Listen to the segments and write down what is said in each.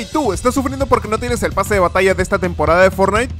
¿Y tú, ¿estás sufriendo porque no tienes el pase de batalla de esta temporada de Fortnite?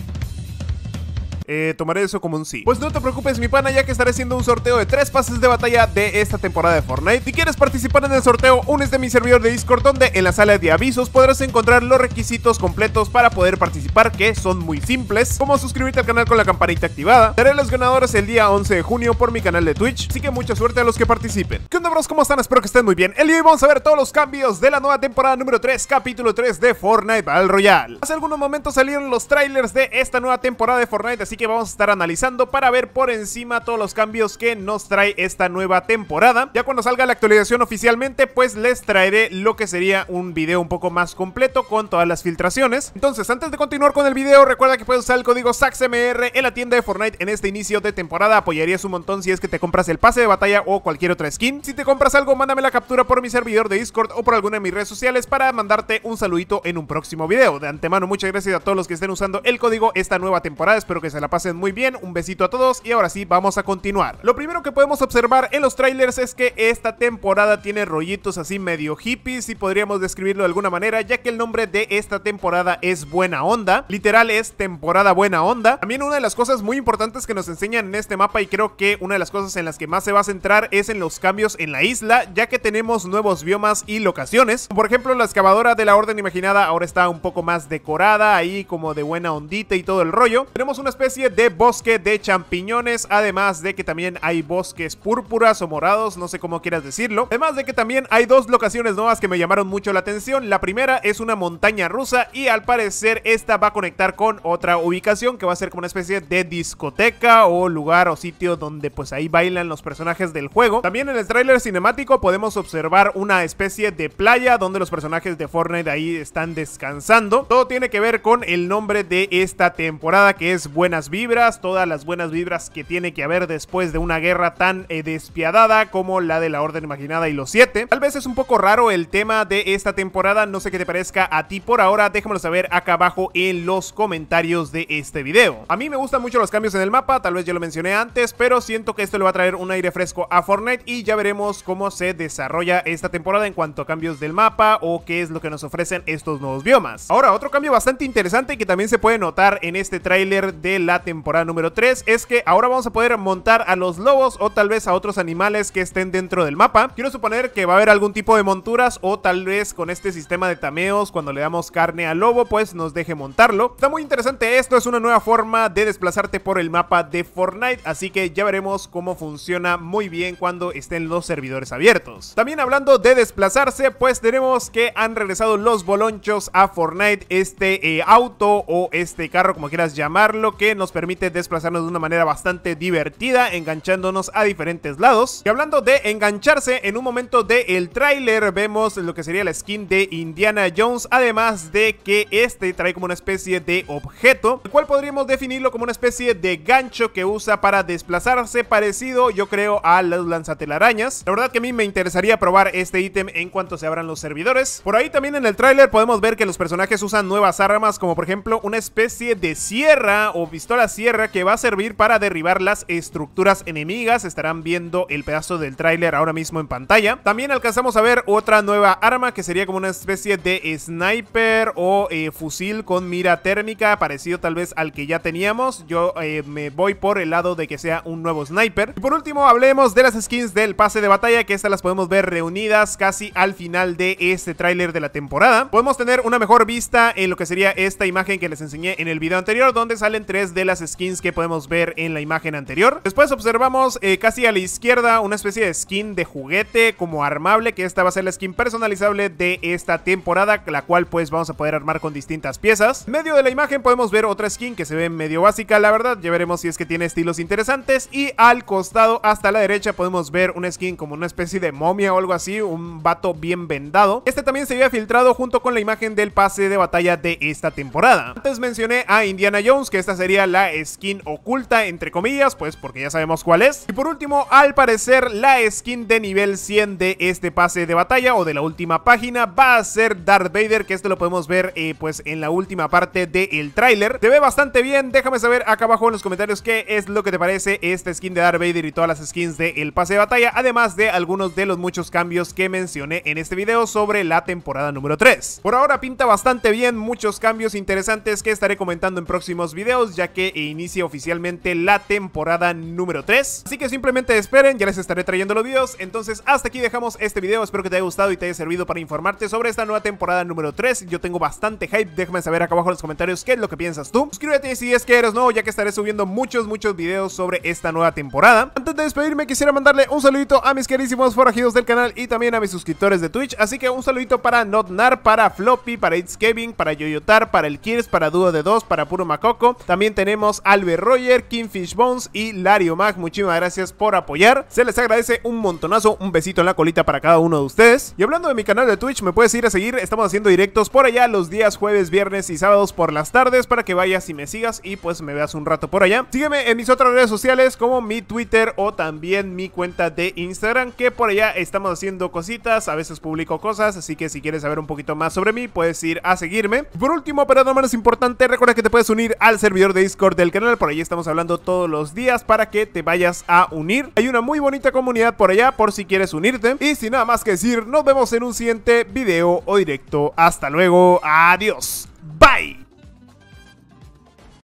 Eh, tomaré eso como un sí. Pues no te preocupes, mi pana, ya que estaré haciendo un sorteo de tres pases de batalla de esta temporada de Fortnite. Si quieres participar en el sorteo, únete a mi servidor de Discord, donde en la sala de avisos podrás encontrar los requisitos completos para poder participar, que son muy simples, como suscribirte al canal con la campanita activada. Daré los ganadores el día 11 de junio por mi canal de Twitch, así que mucha suerte a los que participen. ¿Qué onda, bros? ¿Cómo están? Espero que estén muy bien. El día de hoy vamos a ver todos los cambios de la nueva temporada número 3, capítulo 3 de Fortnite Battle Royale. Hace algunos momentos salieron los trailers de esta nueva temporada de Fortnite, así que que vamos a estar analizando para ver por encima todos los cambios que nos trae esta nueva temporada. Ya cuando salga la actualización oficialmente, pues les traeré lo que sería un video un poco más completo con todas las filtraciones. Entonces, antes de continuar con el video, recuerda que puedes usar el código SAXMR en la tienda de Fortnite en este inicio de temporada. Apoyarías un montón si es que te compras el pase de batalla o cualquier otra skin. Si te compras algo, mándame la captura por mi servidor de Discord o por alguna de mis redes sociales para mandarte un saludito en un próximo video. De antemano, muchas gracias a todos los que estén usando el código esta nueva temporada. Espero que se la pasen muy bien, un besito a todos y ahora sí vamos a continuar. Lo primero que podemos observar en los trailers es que esta temporada tiene rollitos así medio hippies, y podríamos describirlo de alguna manera, ya que el nombre de esta temporada es Buena Onda, literal es temporada Buena Onda. También una de las cosas muy importantes que nos enseñan en este mapa y creo que una de las cosas en las que más se va a centrar es en los cambios en la isla, ya que tenemos nuevos biomas y locaciones. Por ejemplo, la excavadora de la Orden Imaginada ahora está un poco más decorada, ahí como de buena ondita y todo el rollo. Tenemos una especie de bosque de champiñones, además de que también hay bosques púrpuras o morados, no sé cómo quieras decirlo. Además de que también hay dos locaciones nuevas que me llamaron mucho la atención. La primera es una montaña rusa y al parecer esta va a conectar con otra ubicación que va a ser como una especie de discoteca o lugar o sitio donde pues ahí bailan los personajes del juego. También en el tráiler cinemático podemos observar una especie de playa donde los personajes de Fortnite ahí están descansando. Todo tiene que ver con el nombre de esta temporada que es Buena vibras, todas las buenas vibras que tiene que haber después de una guerra tan eh, despiadada como la de la Orden Imaginada y los Siete. Tal vez es un poco raro el tema de esta temporada, no sé qué te parezca a ti por ahora, déjamelo saber acá abajo en los comentarios de este video. A mí me gustan mucho los cambios en el mapa, tal vez ya lo mencioné antes, pero siento que esto le va a traer un aire fresco a Fortnite y ya veremos cómo se desarrolla esta temporada en cuanto a cambios del mapa o qué es lo que nos ofrecen estos nuevos biomas. Ahora, otro cambio bastante interesante que también se puede notar en este tráiler de la la temporada número 3 es que ahora vamos a poder montar a los lobos o tal vez a otros animales que estén dentro del mapa. Quiero suponer que va a haber algún tipo de monturas o tal vez con este sistema de tameos cuando le damos carne al lobo pues nos deje montarlo. Está muy interesante esto, es una nueva forma de desplazarte por el mapa de Fortnite, así que ya veremos cómo funciona muy bien cuando estén los servidores abiertos. También hablando de desplazarse, pues tenemos que han regresado los bolonchos a Fortnite, este eh, auto o este carro como quieras llamarlo que nos permite desplazarnos de una manera bastante divertida, enganchándonos a diferentes lados. Y hablando de engancharse, en un momento del el tráiler vemos lo que sería la skin de Indiana Jones, además de que este trae como una especie de objeto, el cual podríamos definirlo como una especie de gancho que usa para desplazarse, parecido yo creo a las lanzatelarañas. La verdad que a mí me interesaría probar este ítem en cuanto se abran los servidores. Por ahí también en el tráiler podemos ver que los personajes usan nuevas armas, como por ejemplo una especie de sierra o pistola la sierra que va a servir para derribar las estructuras enemigas. Estarán viendo el pedazo del tráiler ahora mismo en pantalla. También alcanzamos a ver otra nueva arma que sería como una especie de sniper o eh, fusil con mira térmica, parecido tal vez al que ya teníamos. Yo eh, me voy por el lado de que sea un nuevo sniper. Y por último hablemos de las skins del pase de batalla, que estas las podemos ver reunidas casi al final de este tráiler de la temporada. Podemos tener una mejor vista en lo que sería esta imagen que les enseñé en el video anterior, donde salen tres de de las skins que podemos ver en la imagen anterior. Después observamos eh, casi a la izquierda una especie de skin de juguete como armable, que esta va a ser la skin personalizable de esta temporada, la cual pues vamos a poder armar con distintas piezas. medio de la imagen podemos ver otra skin que se ve medio básica, la verdad, ya veremos si es que tiene estilos interesantes. Y al costado, hasta la derecha, podemos ver una skin como una especie de momia o algo así, un vato bien vendado. Este también se había filtrado junto con la imagen del pase de batalla de esta temporada. Antes mencioné a Indiana Jones, que esta sería la la skin oculta, entre comillas, pues porque ya sabemos cuál es. Y por último, al parecer, la skin de nivel 100 de este pase de batalla o de la última página va a ser Darth Vader, que esto lo podemos ver eh, pues en la última parte del trailer tráiler. Te ve bastante bien, déjame saber acá abajo en los comentarios qué es lo que te parece esta skin de Darth Vader y todas las skins del pase de batalla, además de algunos de los muchos cambios que mencioné en este video sobre la temporada número 3. Por ahora pinta bastante bien, muchos cambios interesantes que estaré comentando en próximos videos, ya que e inicie oficialmente la temporada número 3. Así que simplemente esperen, ya les estaré trayendo los videos. Entonces hasta aquí dejamos este video, espero que te haya gustado y te haya servido para informarte sobre esta nueva temporada número 3. Yo tengo bastante hype, déjame saber acá abajo en los comentarios qué es lo que piensas tú. Suscríbete si es que eres nuevo, ya que estaré subiendo muchos, muchos videos sobre esta nueva temporada. Antes de despedirme quisiera mandarle un saludito a mis queridísimos forajidos del canal y también a mis suscriptores de Twitch. Así que un saludito para Notnar, para Floppy, para It's Kevin, para Yoyotar, para el Kirs, para Dudo de 2, para Puro Macoco. También te tenemos Albert Roger, Kingfish Bones y Lario Mag. Muchísimas gracias por apoyar. Se les agradece un montonazo, un besito en la colita para cada uno de ustedes. Y hablando de mi canal de Twitch, me puedes ir a seguir. Estamos haciendo directos por allá los días jueves, viernes y sábados por las tardes para que vayas y me sigas y pues me veas un rato por allá. Sígueme en mis otras redes sociales como mi Twitter o también mi cuenta de Instagram que por allá estamos haciendo cositas, a veces publico cosas, así que si quieres saber un poquito más sobre mí puedes ir a seguirme. Por último, pero no menos importante, recuerda que te puedes unir al servidor de Discord del canal, por ahí estamos hablando todos los días para que te vayas a unir. Hay una muy bonita comunidad por allá por si quieres unirte. Y sin nada más que decir, nos vemos en un siguiente video o directo. Hasta luego, adiós, bye.